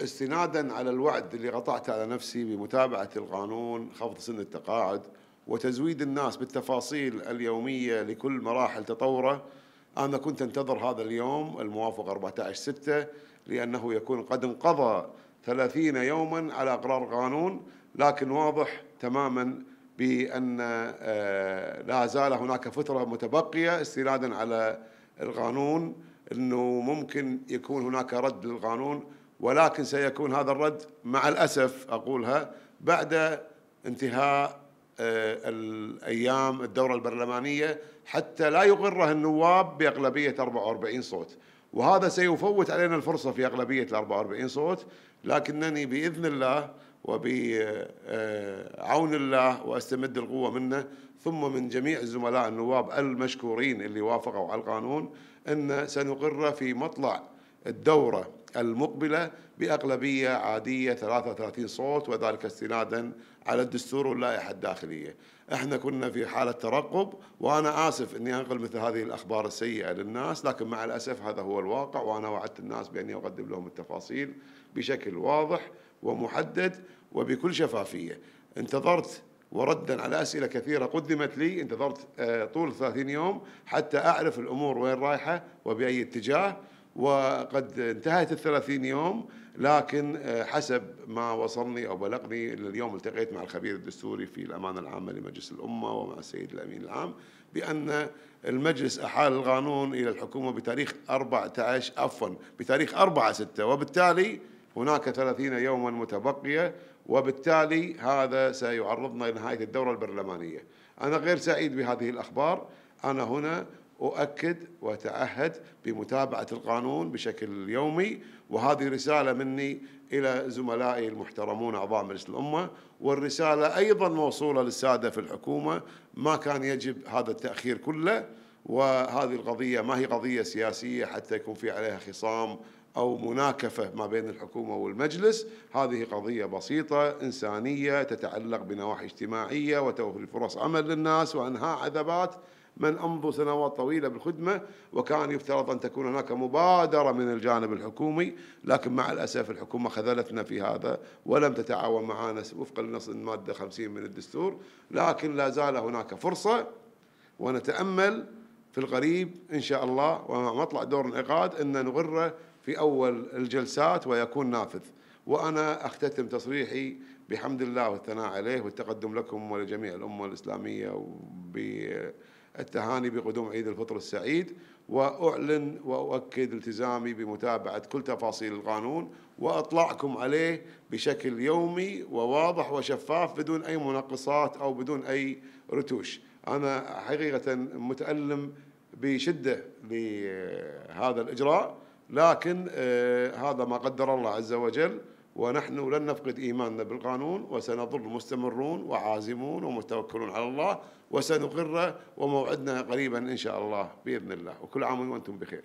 استنادا على الوعد اللي قطعته على نفسي بمتابعه القانون خفض سن التقاعد وتزويد الناس بالتفاصيل اليوميه لكل مراحل تطوره انا كنت انتظر هذا اليوم الموافق 14 6 لانه يكون قد انقضى 30 يوما على اقرار قانون لكن واضح تماما بان آه، لا زال هناك فتره متبقيه استنادا على القانون انه ممكن يكون هناك رد للقانون ولكن سيكون هذا الرد مع الأسف أقولها بعد انتهاء آه، الأيام الدورة البرلمانية حتى لا يقره النواب بأغلبية 44 صوت وهذا سيفوت علينا الفرصة في أغلبية 44 صوت لكنني بإذن الله وبعون آه، الله واستمد القوه منه ثم من جميع الزملاء النواب المشكورين اللي وافقوا على القانون ان سنقره في مطلع الدوره المقبلة بأغلبية عادية 33 صوت وذلك استنادا على الدستور واللائحة الداخلية احنا كنا في حالة ترقب وأنا آسف أني أنقل مثل هذه الأخبار السيئة للناس لكن مع الأسف هذا هو الواقع وأنا وعدت الناس بأني أقدم لهم التفاصيل بشكل واضح ومحدد وبكل شفافية انتظرت وردا على اسئله كثيره قدمت لي انتظرت آه، طول 30 يوم حتى اعرف الامور وين رايحه وباي اتجاه وقد انتهت الثلاثين يوم لكن آه، حسب ما وصلني أو بلغني اليوم التقيت مع الخبير الدستوري في الأمانة العامة لمجلس الأمة ومع السيد الأمين العام بأن المجلس أحال القانون إلى الحكومة بتاريخ 14 عفوا بتاريخ 4 6 وبالتالي هناك 30 يوما متبقية وبالتالي هذا سيعرضنا لنهاية الدورة البرلمانية أنا غير سعيد بهذه الأخبار أنا هنا أؤكد وأتعهد بمتابعة القانون بشكل يومي وهذه رسالة مني إلى زملائي المحترمون أعضاء مجلس الأمة والرسالة أيضا موصولة للسادة في الحكومة ما كان يجب هذا التأخير كله وهذه القضية ما هي قضية سياسية حتى يكون في عليها خصام أو مناكفة ما بين الحكومة والمجلس هذه قضية بسيطة إنسانية تتعلق بنواحي اجتماعية وتوفير فرص عمل للناس وإنهاء عذبات من أمضوا سنوات طويلة بالخدمة وكان يفترض أن تكون هناك مبادرة من الجانب الحكومي لكن مع الأسف الحكومة خذلتنا في هذا ولم تتعاون معنا وفقا النص المادة 50 من الدستور لكن لا زال هناك فرصة ونتأمل في القريب إن شاء الله ومطلع مطلع دور الانعقاد أن نغره في أول الجلسات ويكون نافذ وأنا أختتم تصريحي بحمد الله والثناء عليه والتقدم لكم ولجميع الأمة الإسلامية وب التهاني بقدوم عيد الفطر السعيد وأعلن وأؤكد التزامي بمتابعة كل تفاصيل القانون وأطلعكم عليه بشكل يومي وواضح وشفاف بدون أي منقصات أو بدون أي رتوش أنا حقيقة متألم بشدة لهذا الإجراء لكن آه، هذا ما قدر الله عز وجل ونحن لن نفقد إيماننا بالقانون وسنظل مستمرون وعازمون ومتوكلون على الله وسنقر وموعدنا قريبا إن شاء الله بإذن الله وكل عام وأنتم بخير